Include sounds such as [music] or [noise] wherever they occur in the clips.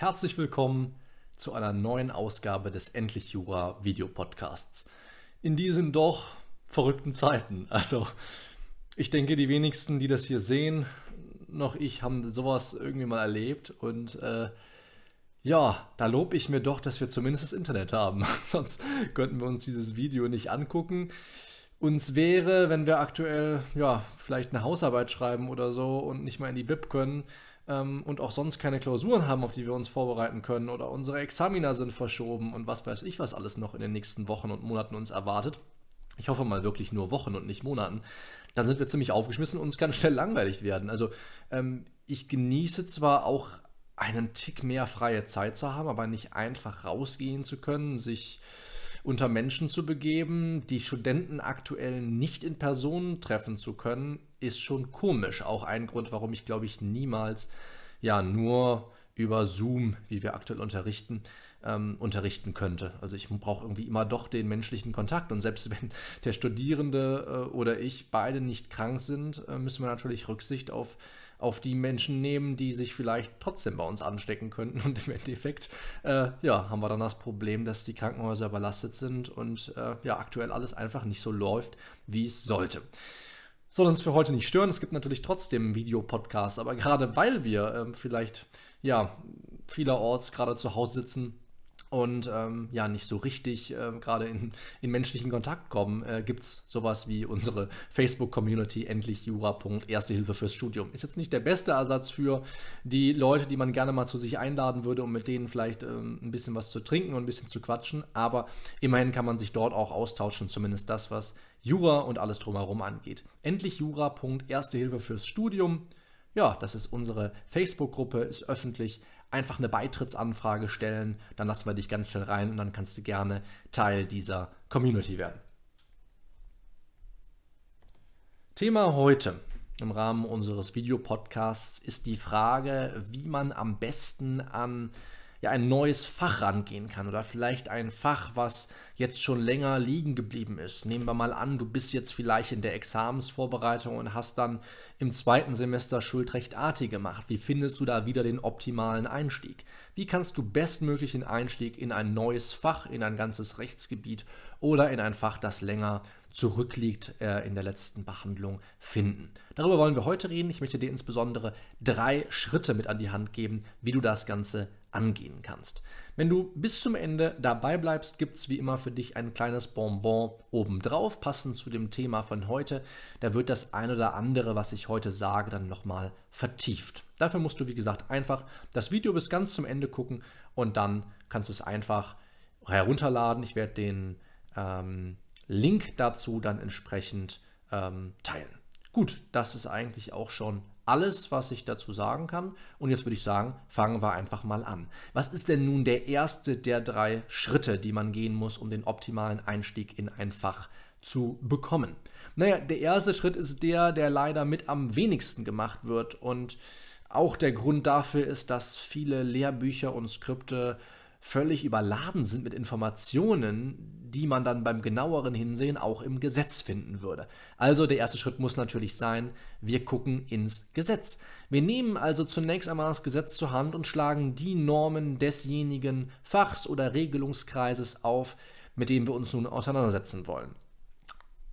Herzlich willkommen zu einer neuen Ausgabe des Endlich Jura Video Podcasts. In diesen doch verrückten Zeiten. Also, ich denke, die wenigsten, die das hier sehen, noch ich, haben sowas irgendwie mal erlebt. Und äh, ja, da lobe ich mir doch, dass wir zumindest das Internet haben. [laughs] Sonst könnten wir uns dieses Video nicht angucken. Uns wäre, wenn wir aktuell ja vielleicht eine Hausarbeit schreiben oder so und nicht mal in die Bib können, ähm, und auch sonst keine Klausuren haben, auf die wir uns vorbereiten können oder unsere Examiner sind verschoben und was weiß ich, was alles noch in den nächsten Wochen und Monaten uns erwartet. Ich hoffe mal wirklich nur Wochen und nicht Monaten. Dann sind wir ziemlich aufgeschmissen und es kann schnell langweilig werden. Also ähm, ich genieße zwar auch einen Tick mehr freie Zeit zu haben, aber nicht einfach rausgehen zu können, sich unter Menschen zu begeben, die Studenten aktuell nicht in Personen treffen zu können, ist schon komisch. Auch ein Grund, warum ich, glaube ich, niemals ja nur über Zoom, wie wir aktuell unterrichten, ähm, unterrichten könnte. Also ich brauche irgendwie immer doch den menschlichen Kontakt. Und selbst [laughs] wenn der Studierende äh, oder ich beide nicht krank sind, äh, müssen wir natürlich Rücksicht auf, auf die Menschen nehmen, die sich vielleicht trotzdem bei uns anstecken könnten. [laughs] Und im Endeffekt äh, ja, haben wir dann das Problem, dass die Krankenhäuser überlastet sind und äh, ja, aktuell alles einfach nicht so läuft, wie es sollte soll uns für heute nicht stören. Es gibt natürlich trotzdem Videopodcasts, aber gerade weil wir ähm, vielleicht ja vielerorts gerade zu Hause sitzen, und ähm, ja, nicht so richtig äh, gerade in, in menschlichen Kontakt kommen, äh, gibt es sowas wie unsere Facebook-Community endlich jura.erste Hilfe fürs Studium. Ist jetzt nicht der beste Ersatz für die Leute, die man gerne mal zu sich einladen würde, um mit denen vielleicht ähm, ein bisschen was zu trinken und ein bisschen zu quatschen, aber immerhin kann man sich dort auch austauschen, zumindest das, was Jura und alles drumherum angeht. Endlich jura.erste Hilfe fürs Studium. Ja, das ist unsere Facebook-Gruppe, ist öffentlich einfach eine Beitrittsanfrage stellen, dann lassen wir dich ganz schnell rein und dann kannst du gerne Teil dieser Community werden. Thema heute im Rahmen unseres Videopodcasts ist die Frage, wie man am besten an ja ein neues Fach rangehen kann oder vielleicht ein Fach, was jetzt schon länger liegen geblieben ist. Nehmen wir mal an, du bist jetzt vielleicht in der Examensvorbereitung und hast dann im zweiten Semester Schuldrecht AT gemacht. Wie findest du da wieder den optimalen Einstieg? Wie kannst du bestmöglich den Einstieg in ein neues Fach, in ein ganzes Rechtsgebiet oder in ein Fach, das länger zurückliegt äh, in der letzten Behandlung, finden. Darüber wollen wir heute reden. Ich möchte dir insbesondere drei Schritte mit an die Hand geben, wie du das Ganze angehen kannst. Wenn du bis zum Ende dabei bleibst, gibt es wie immer für dich ein kleines Bonbon obendrauf, passend zu dem Thema von heute. Da wird das ein oder andere, was ich heute sage, dann nochmal vertieft. Dafür musst du, wie gesagt, einfach das Video bis ganz zum Ende gucken und dann kannst du es einfach herunterladen. Ich werde den ähm, Link dazu dann entsprechend ähm, teilen. Gut, das ist eigentlich auch schon alles, was ich dazu sagen kann. Und jetzt würde ich sagen, fangen wir einfach mal an. Was ist denn nun der erste der drei Schritte, die man gehen muss, um den optimalen Einstieg in ein Fach zu bekommen? Naja, der erste Schritt ist der, der leider mit am wenigsten gemacht wird. Und auch der Grund dafür ist, dass viele Lehrbücher und Skripte völlig überladen sind mit Informationen, die man dann beim genaueren Hinsehen auch im Gesetz finden würde. Also der erste Schritt muss natürlich sein, wir gucken ins Gesetz. Wir nehmen also zunächst einmal das Gesetz zur Hand und schlagen die Normen desjenigen Fachs oder Regelungskreises auf, mit dem wir uns nun auseinandersetzen wollen.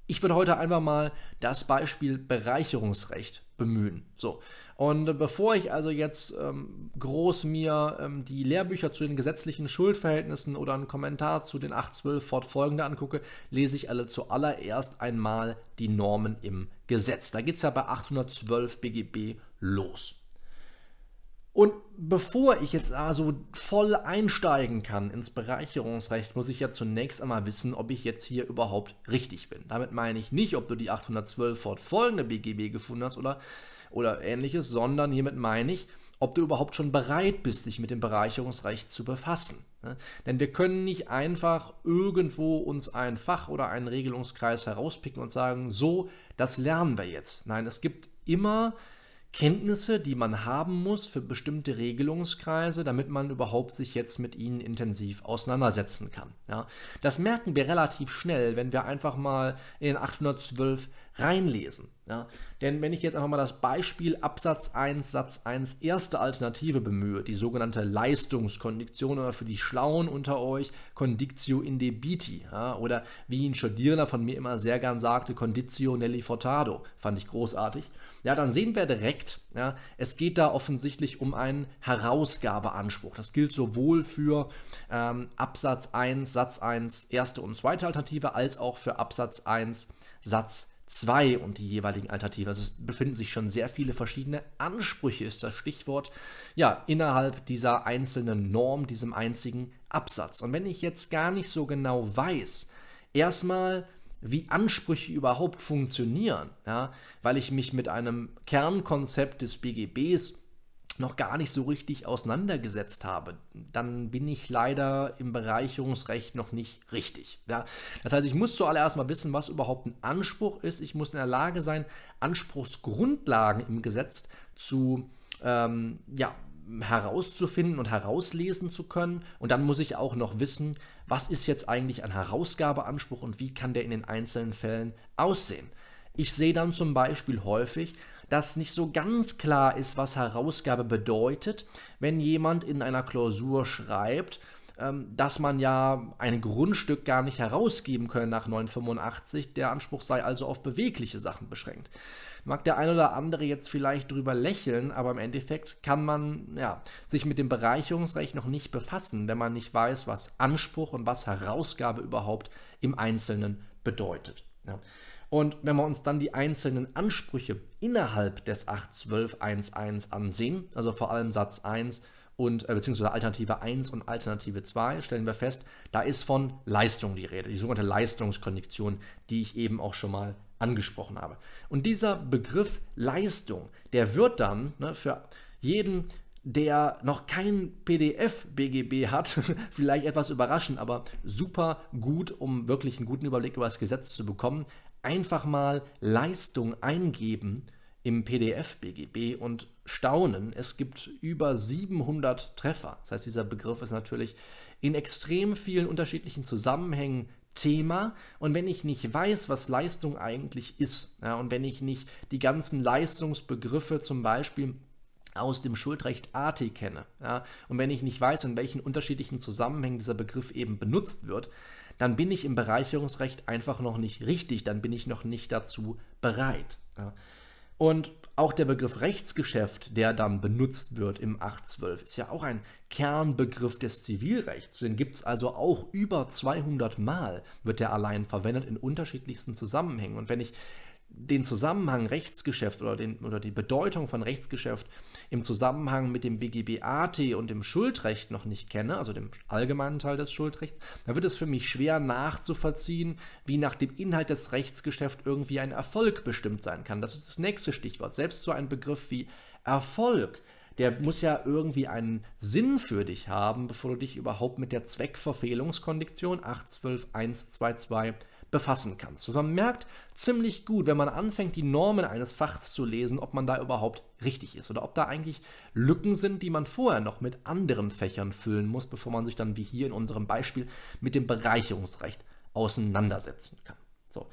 Ich würde heute einfach mal das Beispiel Bereicherungsrecht bemühen. So. Und bevor ich also jetzt ähm, groß mir ähm, die Lehrbücher zu den gesetzlichen Schuldverhältnissen oder einen Kommentar zu den 812 fortfolgende angucke, lese ich alle zuallererst einmal die Normen im Gesetz. Da geht es ja bei 812 BGB los. Und bevor ich jetzt also voll einsteigen kann ins Bereicherungsrecht, muss ich ja zunächst einmal wissen, ob ich jetzt hier überhaupt richtig bin. Damit meine ich nicht, ob du die 812 fortfolgende BGB gefunden hast oder, oder ähnliches, sondern hiermit meine ich, ob du überhaupt schon bereit bist, dich mit dem Bereicherungsrecht zu befassen. Ne? Denn wir können nicht einfach irgendwo uns ein Fach oder einen Regelungskreis herauspicken und sagen, so, das lernen wir jetzt. Nein, es gibt immer Kenntnisse, die man haben muss für bestimmte Regelungskreise, damit man überhaupt sich jetzt mit ihnen intensiv auseinandersetzen kann. Ja, das merken wir relativ schnell, wenn wir einfach mal in den 812 reinlesen. Ja? Denn wenn ich jetzt einfach mal das Beispiel Absatz 1, Satz 1, erste Alternative bemühe, die sogenannte Leistungskondition oder für die Schlauen unter euch Conditio in debiti ja? oder wie ein Studierender von mir immer sehr gern sagte, Conditio nelli fortado, fand ich großartig. Ja, dann sehen wir direkt, ja, es geht da offensichtlich um einen Herausgabeanspruch. Das gilt sowohl für ähm, Absatz 1, Satz 1, erste und zweite Alternative, als auch für Absatz 1, Satz 2. 2 und die jeweiligen Alternativen. Also es befinden sich schon sehr viele verschiedene Ansprüche, ist das Stichwort, ja, innerhalb dieser einzelnen Norm, diesem einzigen Absatz. Und wenn ich jetzt gar nicht so genau weiß, erstmal, wie Ansprüche überhaupt funktionieren, ja, weil ich mich mit einem Kernkonzept des BGBs noch gar nicht so richtig auseinandergesetzt habe, dann bin ich leider im Bereicherungsrecht noch nicht richtig. Ja? Das heißt, ich muss zuallererst mal wissen, was überhaupt ein Anspruch ist. Ich muss in der Lage sein, Anspruchsgrundlagen im Gesetz zu ähm, ja, herauszufinden und herauslesen zu können. Und dann muss ich auch noch wissen, was ist jetzt eigentlich ein Herausgabeanspruch und wie kann der in den einzelnen Fällen aussehen. Ich sehe dann zum Beispiel häufig, dass nicht so ganz klar ist, was Herausgabe bedeutet, wenn jemand in einer Klausur schreibt, ähm, dass man ja ein Grundstück gar nicht herausgeben könne nach 985. Der Anspruch sei also auf bewegliche Sachen beschränkt. Mag der ein oder andere jetzt vielleicht drüber lächeln, aber im Endeffekt kann man ja, sich mit dem Bereicherungsrecht noch nicht befassen, wenn man nicht weiß, was Anspruch und was Herausgabe überhaupt im Einzelnen bedeutet. Ja. Und wenn wir uns dann die einzelnen Ansprüche innerhalb des 81211 ansehen, also vor allem Satz 1 und äh, beziehungsweise Alternative 1 und Alternative 2, stellen wir fest, da ist von Leistung die Rede, die sogenannte Leistungskonjunktion, die ich eben auch schon mal angesprochen habe. Und dieser Begriff Leistung, der wird dann ne, für jeden, der noch kein PDF-BGB hat, [laughs] vielleicht etwas überraschend, aber super gut, um wirklich einen guten Überblick über das Gesetz zu bekommen, einfach mal Leistung eingeben im PDF-BGB und staunen. Es gibt über 700 Treffer. Das heißt, dieser Begriff ist natürlich in extrem vielen unterschiedlichen Zusammenhängen Thema. Und wenn ich nicht weiß, was Leistung eigentlich ist, ja, und wenn ich nicht die ganzen Leistungsbegriffe zum Beispiel aus dem Schuldrecht AT kenne, ja, und wenn ich nicht weiß, in welchen unterschiedlichen Zusammenhängen dieser Begriff eben benutzt wird, dann bin ich im Bereicherungsrecht einfach noch nicht richtig, dann bin ich noch nicht dazu bereit. Ja. Und auch der Begriff Rechtsgeschäft, der dann benutzt wird im 812, ist ja auch ein Kernbegriff des Zivilrechts. Den gibt es also auch über 200 Mal, wird der allein verwendet in unterschiedlichsten Zusammenhängen. Und wenn ich den Zusammenhang Rechtsgeschäft oder, den, oder die Bedeutung von Rechtsgeschäft im Zusammenhang mit dem BGBAT und dem Schuldrecht noch nicht kenne, also dem allgemeinen Teil des Schuldrechts, dann wird es für mich schwer nachzuvollziehen, wie nach dem Inhalt des Rechtsgeschäft irgendwie ein Erfolg bestimmt sein kann. Das ist das nächste Stichwort. Selbst so ein Begriff wie Erfolg der muss ja irgendwie einen Sinn für dich haben, bevor du dich überhaupt mit der Zweckverfehlungskondition 812.122 befassen kannst. Also man merkt ziemlich gut, wenn man anfängt, die Normen eines Fachs zu lesen, ob man da überhaupt richtig ist oder ob da eigentlich Lücken sind, die man vorher noch mit anderen Fächern füllen muss, bevor man sich dann wie hier in unserem Beispiel mit dem Bereicherungsrecht auseinandersetzen kann. So.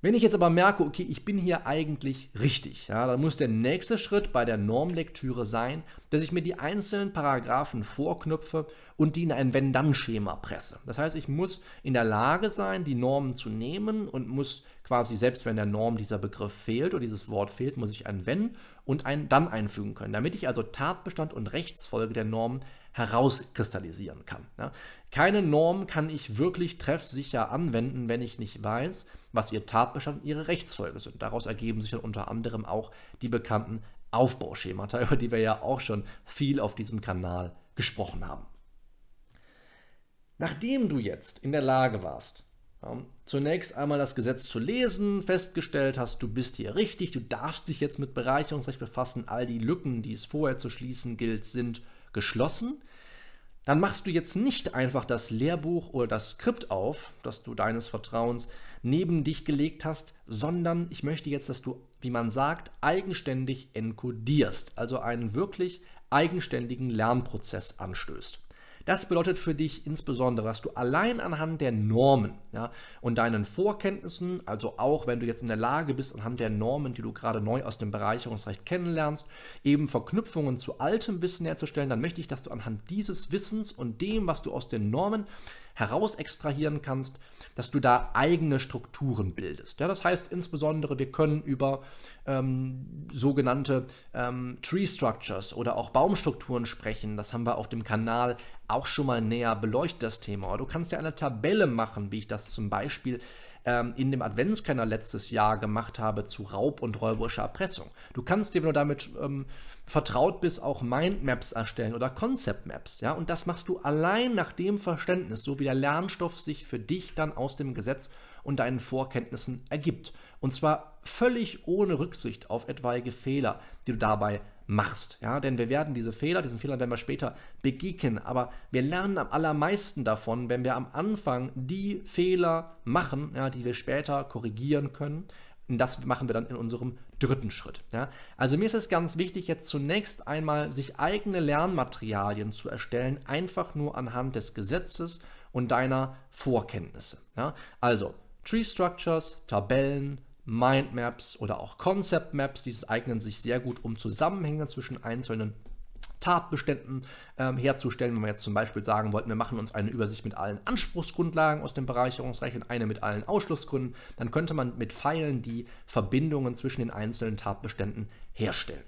Wenn ich jetzt aber merke, okay, ich bin hier eigentlich richtig, ja, dann muss der nächste Schritt bei der Normlektüre sein, dass ich mir die einzelnen Paragraphen vorknüpfe und die in ein Wenn-Dann-Schema presse. Das heißt, ich muss in der Lage sein, die Normen zu nehmen und muss quasi, selbst wenn der Norm dieser Begriff fehlt oder dieses Wort fehlt, muss ich ein Wenn und ein Dann einfügen können, damit ich also Tatbestand und Rechtsfolge der Normen herauskristallisieren kann. Ja. Keine Norm kann ich wirklich treffsicher anwenden, wenn ich nicht weiß, was ihr Tatbestand und ihre Rechtsfolge sind. Daraus ergeben sich dann unter anderem auch die bekannten Aufbauschemata, [laughs] über die wir ja auch schon viel auf diesem Kanal gesprochen haben. Nachdem du jetzt in der Lage warst, zunächst einmal das Gesetz zu lesen, festgestellt hast, du bist hier richtig, du darfst dich jetzt mit Bereicherungsrecht befassen, all die Lücken, die es vorher zu schließen gilt, sind geschlossen, dann machst du jetzt nicht einfach das Lehrbuch oder das Skript auf, das du deines Vertrauens neben dich gelegt hast, sondern ich möchte jetzt, dass du, wie man sagt, eigenständig enkodierst, also einen wirklich eigenständigen Lernprozess anstößt. Das bedeutet für dich insbesondere, dass du allein anhand der Normen ja, und deinen Vorkenntnissen, also auch wenn du jetzt in der Lage bist, anhand der Normen, die du gerade neu aus dem Bereicherungsrecht kennenlernst, eben Verknüpfungen zu altem Wissen herzustellen, dann möchte ich, dass du anhand dieses Wissens und dem, was du aus den Normen heraus extrahieren kannst, dass du da eigene Strukturen bildest. Ja, das heißt insbesondere, wir können über ähm, sogenannte ähm, Tree Structures oder auch Baumstrukturen sprechen. Das haben wir auf dem Kanal auch schon mal näher beleuchtet, das Thema. du kannst ja eine Tabelle machen, wie ich das zum Beispiel ähm, in dem Adventskalender letztes Jahr gemacht habe zu Raub und räuberischer Erpressung. Du kannst dir, wenn du damit ähm, vertraut bist, auch Mindmaps erstellen oder Concept Maps. Ja? Und das machst du allein nach dem Verständnis, so wie der Lernstoff sich für dich dann aus dem Gesetz und deinen Vorkenntnissen ergibt. Und zwar völlig ohne Rücksicht auf etwaige Fehler, die du dabei machst. Ja, denn wir werden diese Fehler, diesen Fehler werden wir später begegnen, aber wir lernen am allermeisten davon, wenn wir am Anfang die Fehler machen, ja, die wir später korrigieren können. Und das machen wir dann in unserem dritten Schritt. Ja. Also mir ist es ganz wichtig, jetzt zunächst einmal sich eigene Lernmaterialien zu erstellen, einfach nur anhand des Gesetzes und deiner Vorkenntnisse. Ja. Also Tree Structures, Tabellen, Mindmaps oder auch Concept Maps. Diese eignen sich sehr gut, um Zusammenhänge zwischen einzelnen Tatbeständen ähm, herzustellen. Wenn wir jetzt zum Beispiel sagen wollten, wir machen uns eine Übersicht mit allen Anspruchsgrundlagen aus dem Bereicherungsrecht und eine mit allen Ausschlussgründen, dann könnte man mit Pfeilen die Verbindungen zwischen den einzelnen Tatbeständen herstellen.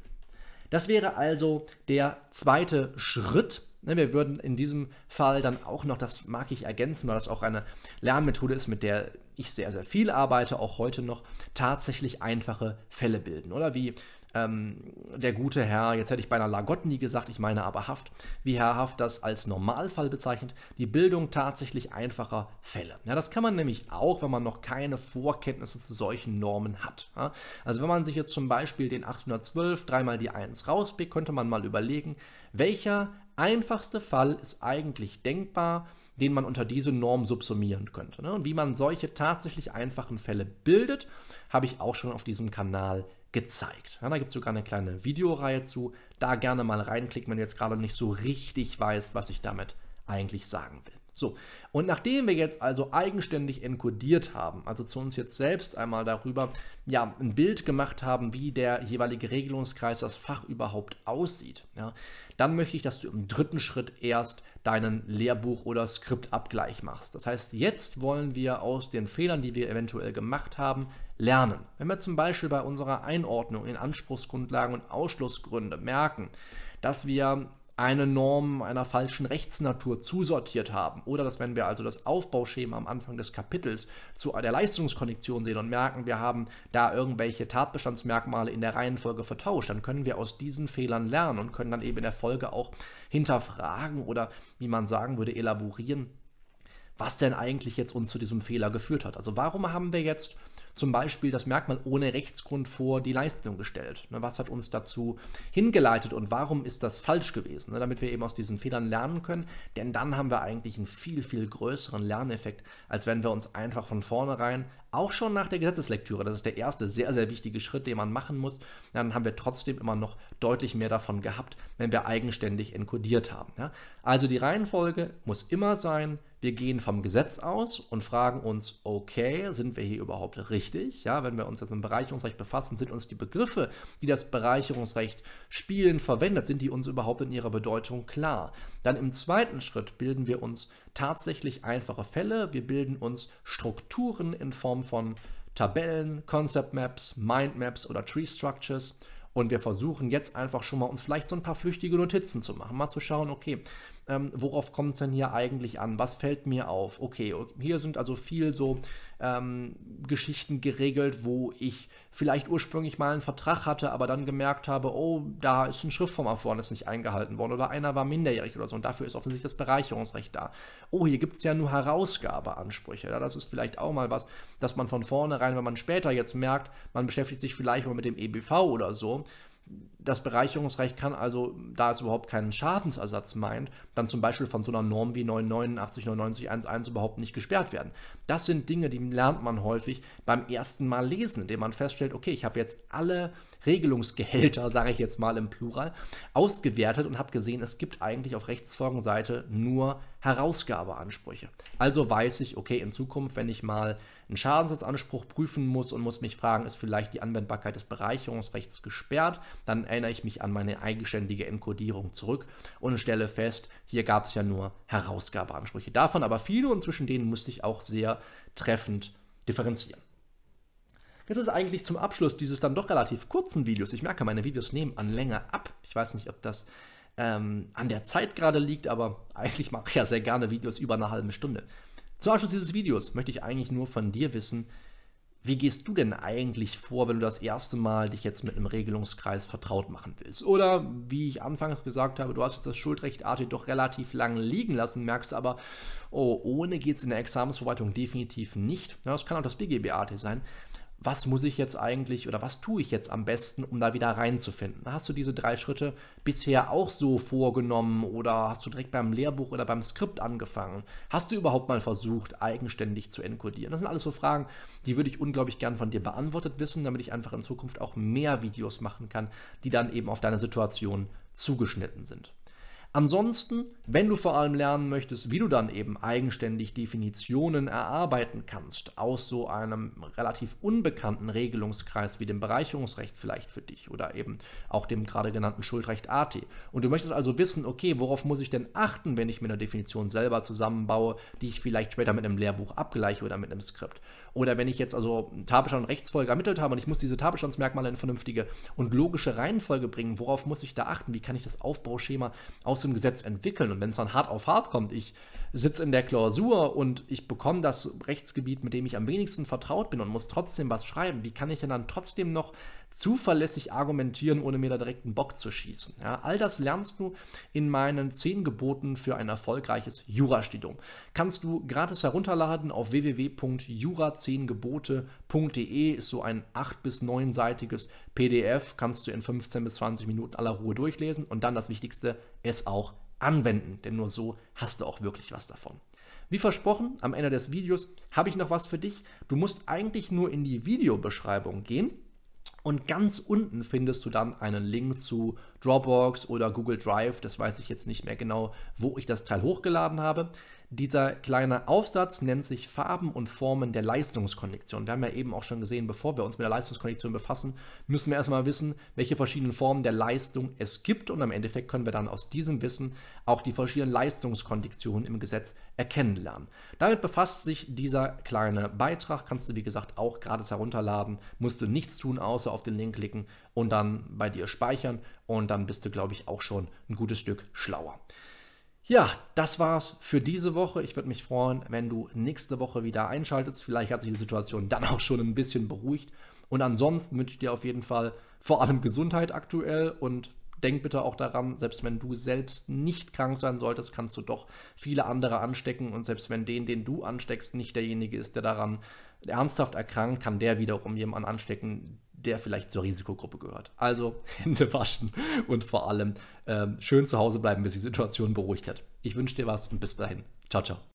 Das wäre also der zweite Schritt. Ne, wir würden in diesem Fall dann auch noch, das mag ich ergänzen, weil das auch eine Lernmethode ist, mit der ich sehr, sehr viel arbeite, auch heute noch, tatsächlich einfache Fälle bilden. Oder wie ähm, der gute Herr, jetzt hätte ich beinahe Lagotny gesagt, ich meine aber Haft, wie Herr Haft das als Normalfall bezeichnet, die Bildung tatsächlich einfacher Fälle. Ja, das kann man nämlich auch, wenn man noch keine Vorkenntnisse zu solchen Normen hat. Ja, also wenn man sich jetzt zum Beispiel den 812 dreimal die 1 rauspickt, könnte man mal überlegen, welcher einfachste Fall ist eigentlich denkbar, den man unter diese Norm subsumieren könnte. Ne? Und wie man solche tatsächlich einfachen Fälle bildet, habe ich auch schon auf diesem Kanal gezeigt. da gibt es sogar eine kleine Videoreihe zu. Da gerne mal reinklicken, wenn du jetzt gerade nicht so richtig weißt, was ich damit eigentlich sagen will. So, und nachdem wir jetzt also eigenständig enkodiert haben, also zu uns jetzt selbst einmal darüber ja, ein Bild gemacht haben, wie der jeweilige Regelungskreis, das Fach überhaupt aussieht, ja, dann möchte ich, dass du im dritten Schritt erst deinen Lehrbuch- oder Skriptabgleich machst. Das heißt, jetzt wollen wir aus den Fehlern, die wir eventuell gemacht haben, lernen. Wenn wir zum Beispiel bei unserer Einordnung in Anspruchsgrundlagen und Ausschlussgründe merken, dass wir eine Norm einer falschen Rechtsnatur zusortiert haben. Oder dass wenn wir also das Aufbauschema am Anfang des Kapitels zu der Leistungskonnektion sehen und merken, wir haben da irgendwelche Tatbestandsmerkmale in der Reihenfolge vertauscht, dann können wir aus diesen Fehlern lernen und können dann eben in der Folge auch hinterfragen oder, wie man sagen würde, elaborieren, was denn eigentlich jetzt uns zu diesem Fehler geführt hat. Also warum haben wir jetzt zum Beispiel das Merkmal ohne Rechtsgrund vor die Leistung gestellt. Ne, was hat uns dazu hingeleitet und warum ist das falsch gewesen? Ne, damit wir eben aus diesen Fehlern lernen können, denn dann haben wir eigentlich einen viel, viel größeren Lerneffekt, als wenn wir uns einfach von vornherein auch schon nach der Gesetzeslektüre, das ist der erste sehr, sehr wichtige Schritt, den man machen muss, dann haben wir trotzdem immer noch deutlich mehr davon gehabt, wenn wir eigenständig enkodiert haben. Ja? Also die Reihenfolge muss immer sein, wir gehen vom Gesetz aus und fragen uns, okay, sind wir hier überhaupt richtig? Ja, wenn wir uns jetzt mit Bereicherungsrecht befassen, sind uns die Begriffe, die das Bereicherungsrecht spielen, verwendet, sind die uns überhaupt in ihrer Bedeutung klar? Dann im zweiten Schritt bilden wir uns tatsächlich einfache Fälle, wir bilden uns Strukturen in Form Form von Tabellen, Concept Maps, Mind Maps oder Tree Structures. Und wir versuchen jetzt einfach schon mal uns vielleicht so ein paar flüchtige Notizen zu machen, mal zu schauen, okay, ähm, worauf kommt es denn hier eigentlich an? Was fällt mir auf? Okay, hier sind also viel so ähm, Geschichten geregelt, wo ich vielleicht ursprünglich mal einen Vertrag hatte, aber dann gemerkt habe, oh, da ist ein Schriftformer vorne, ist nicht eingehalten worden oder einer war minderjährig oder so und dafür ist offensichtlich das Bereicherungsrecht da. Oh, hier gibt es ja nur Herausgabeansprüche. Ja, das ist vielleicht auch mal was, dass man von vornherein, wenn man später jetzt merkt, man beschäftigt sich vielleicht mal mit dem EBV oder so, das Bereicherungsrecht kann also, da es überhaupt keinen Schadensersatz meint, dann zum Beispiel von so einer Norm wie 989, 990, 11 überhaupt nicht gesperrt werden. Das sind Dinge, die lernt man häufig beim ersten Mal lesen, indem man feststellt, okay, ich habe jetzt alle Regelungsgehälter, [laughs] sage ich jetzt mal im Plural, ausgewertet und habe gesehen, es gibt eigentlich auf Rechtsfolgenseite nur Herausgabeansprüche. Also weiß ich, okay, in Zukunft, wenn ich mal einen Schadensersatzanspruch prüfen muss und muss mich fragen, ist vielleicht die Anwendbarkeit des Bereicherungsrechts gesperrt? Dann erinnere ich mich an meine eigenständige Enkodierung zurück und stelle fest, hier gab es ja nur Herausgabeansprüche davon, aber viele und zwischen denen musste ich auch sehr treffend differenzieren. Jetzt ist eigentlich zum Abschluss dieses dann doch relativ kurzen Videos. Ich merke, meine Videos nehmen an Länge ab. Ich weiß nicht, ob das ähm, an der Zeit gerade liegt, aber [laughs] eigentlich mache ich ja sehr gerne Videos über eine halbe Stunde. Zum Abschluss dieses Videos möchte ich eigentlich nur von dir wissen, wie gehst du denn eigentlich vor, wenn du das erste Mal dich jetzt mit einem Regelungskreis vertraut machen willst? Oder wie ich anfangs gesagt habe, du hast jetzt das Schuldrecht AT doch relativ lang liegen lassen, merkst aber, oh, ohne geht es in der Examensverwaltung definitiv nicht. das kann auch das BGB AT sein was muss ich jetzt eigentlich oder was tue ich jetzt am besten, um da wieder reinzufinden? Hast du diese drei Schritte bisher auch so vorgenommen oder hast du direkt beim Lehrbuch oder beim Skript angefangen? Hast du überhaupt mal versucht, eigenständig zu enkodieren? Das sind alles so Fragen, die würde ich unglaublich gern von dir beantwortet wissen, damit ich einfach in Zukunft auch mehr Videos machen kann, die dann eben auf deine Situation zugeschnitten sind. Ansonsten, wenn du vor allem lernen möchtest, wie du dann eben eigenständig Definitionen erarbeiten kannst, aus so einem relativ unbekannten Regelungskreis wie dem Bereicherungsrecht vielleicht für dich oder eben auch dem gerade genannten Schuldrecht AT. Und du möchtest also wissen, okay, worauf muss ich denn achten, wenn ich mir eine Definition selber zusammenbaue, die ich vielleicht später mit einem Lehrbuch abgleiche oder mit einem Skript. Oder wenn ich jetzt also Tatbestand und Rechtsfolge ermittelt habe und ich muss diese Tatbestandsmerkmale in vernünftige und logische Reihenfolge bringen, worauf muss ich da achten? Wie kann ich das Aufbauschema aus aus dem Gesetz entwickeln. Und wenn es dann hart auf hart kommt, ich sitze in der Klausur und ich bekomme das Rechtsgebiet, mit dem ich am wenigsten vertraut bin und muss trotzdem was schreiben, wie kann ich denn dann trotzdem noch zuverlässig argumentieren, ohne mir da direkt einen Bock zu schießen? Ja, all das lernst du in meinen zehn Geboten für ein erfolgreiches Jurastudium. Kannst du gratis herunterladen auf www.jura10gebote.de, ist so ein acht- bis neunseitiges PDF kannst du in 15 bis 20 Minuten aller Ruhe durchlesen und dann das Wichtigste, es auch anwenden, denn nur so hast du auch wirklich was davon. Wie versprochen, am Ende des Videos habe ich noch was für dich. Du musst eigentlich nur in die Videobeschreibung gehen und ganz unten findest du dann einen Link zu Dropbox oder Google Drive. Das weiß ich jetzt nicht mehr genau, wo ich das Teil hochgeladen habe. Dieser kleine Aufsatz nennt sich Farben und Formen der Leistungskonnektion. Wir haben ja eben auch schon gesehen, bevor wir uns mit der Leistungskonnektion befassen, müssen wir erstmal wissen, welche verschiedenen Formen der Leistung es gibt und im Endeffekt können wir dann aus diesem Wissen auch die verschiedenen Leistungskonnektionen im Gesetz erkennen lernen. Damit befasst sich dieser kleine Beitrag, kannst du wie gesagt auch gratis herunterladen, musst du nichts tun, außer auf den Link klicken und dann bei dir speichern und dann bist du, glaube ich, auch schon ein gutes Stück schlauer. Ja, das war's für diese Woche. Ich würde mich freuen, wenn du nächste Woche wieder einschaltest. Vielleicht hat sich die Situation dann auch schon ein bisschen beruhigt. Und ansonsten wünsche ich dir auf jeden Fall vor allem Gesundheit aktuell und denk bitte auch daran, selbst wenn du selbst nicht krank sein solltest, kannst du doch viele andere anstecken und selbst wenn den, den du ansteckst, nicht derjenige ist, der daran ernsthaft erkrankt, kann der wiederum jemanden anstecken, der vielleicht zur Risikogruppe gehört. Also [laughs] Hände waschen und vor allem ähm, schön zu Hause bleiben, bis die Situation beruhigt hat. Ich wünsche dir was und bis dahin. Ciao, ciao.